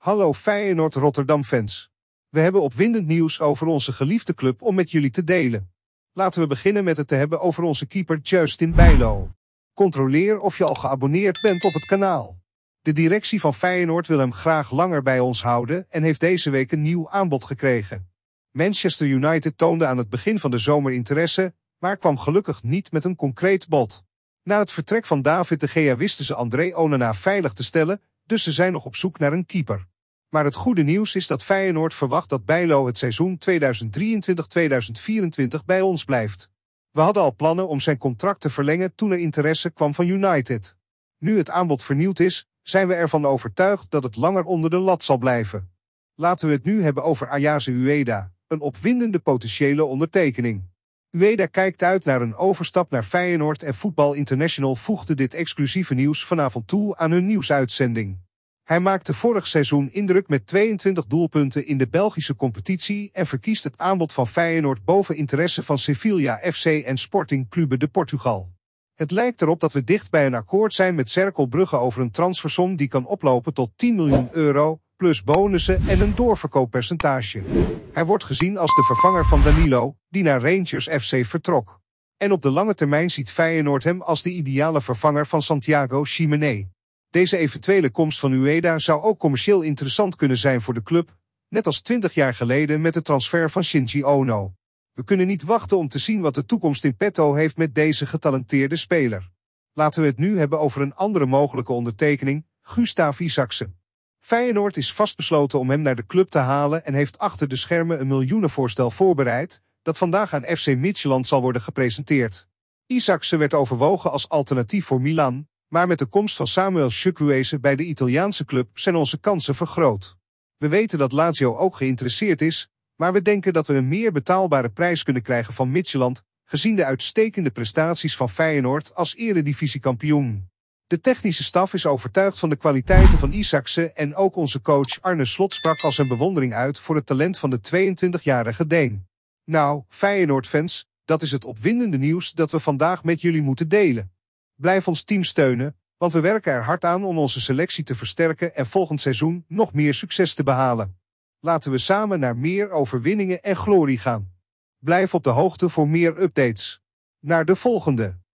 Hallo Feyenoord Rotterdam fans. We hebben opwindend nieuws over onze geliefde club om met jullie te delen. Laten we beginnen met het te hebben over onze keeper Justin Bijlo. Controleer of je al geabonneerd bent op het kanaal. De directie van Feyenoord wil hem graag langer bij ons houden en heeft deze week een nieuw aanbod gekregen. Manchester United toonde aan het begin van de zomer interesse, maar kwam gelukkig niet met een concreet bod. Na het vertrek van David de Gea wisten ze André Onana veilig te stellen, dus ze zijn nog op zoek naar een keeper. Maar het goede nieuws is dat Feyenoord verwacht dat Bijlo het seizoen 2023-2024 bij ons blijft. We hadden al plannen om zijn contract te verlengen toen er interesse kwam van United. Nu het aanbod vernieuwd is, zijn we ervan overtuigd dat het langer onder de lat zal blijven. Laten we het nu hebben over Ayase Ueda, een opwindende potentiële ondertekening. Ueda kijkt uit naar een overstap naar Feyenoord en Voetbal International voegde dit exclusieve nieuws vanavond toe aan hun nieuwsuitzending. Hij maakte vorig seizoen indruk met 22 doelpunten in de Belgische competitie en verkiest het aanbod van Feyenoord boven interesse van Sevilla FC en Sporting Clube de Portugal. Het lijkt erop dat we dicht bij een akkoord zijn met Cerkel Brugge over een transfersom die kan oplopen tot 10 miljoen euro, plus bonussen en een doorverkooppercentage. Hij wordt gezien als de vervanger van Danilo, die naar Rangers FC vertrok. En op de lange termijn ziet Feyenoord hem als de ideale vervanger van Santiago Chimenez. Deze eventuele komst van Ueda zou ook commercieel interessant kunnen zijn voor de club, net als 20 jaar geleden met de transfer van Shinji Ono. We kunnen niet wachten om te zien wat de toekomst in petto heeft met deze getalenteerde speler. Laten we het nu hebben over een andere mogelijke ondertekening, Gustav Isaksen. Feyenoord is vastbesloten om hem naar de club te halen en heeft achter de schermen een miljoenenvoorstel voorbereid, dat vandaag aan FC Midtjylland zal worden gepresenteerd. Isaksen werd overwogen als alternatief voor Milan, maar met de komst van Samuel Chukwueze bij de Italiaanse club zijn onze kansen vergroot. We weten dat Lazio ook geïnteresseerd is, maar we denken dat we een meer betaalbare prijs kunnen krijgen van Midtjylland, gezien de uitstekende prestaties van Feyenoord als eredivisiekampioen. De technische staf is overtuigd van de kwaliteiten van Isaksen en ook onze coach Arne Slot sprak al zijn bewondering uit voor het talent van de 22-jarige Deen. Nou, Feyenoord-fans, dat is het opwindende nieuws dat we vandaag met jullie moeten delen. Blijf ons team steunen, want we werken er hard aan om onze selectie te versterken en volgend seizoen nog meer succes te behalen. Laten we samen naar meer overwinningen en glorie gaan. Blijf op de hoogte voor meer updates. Naar de volgende.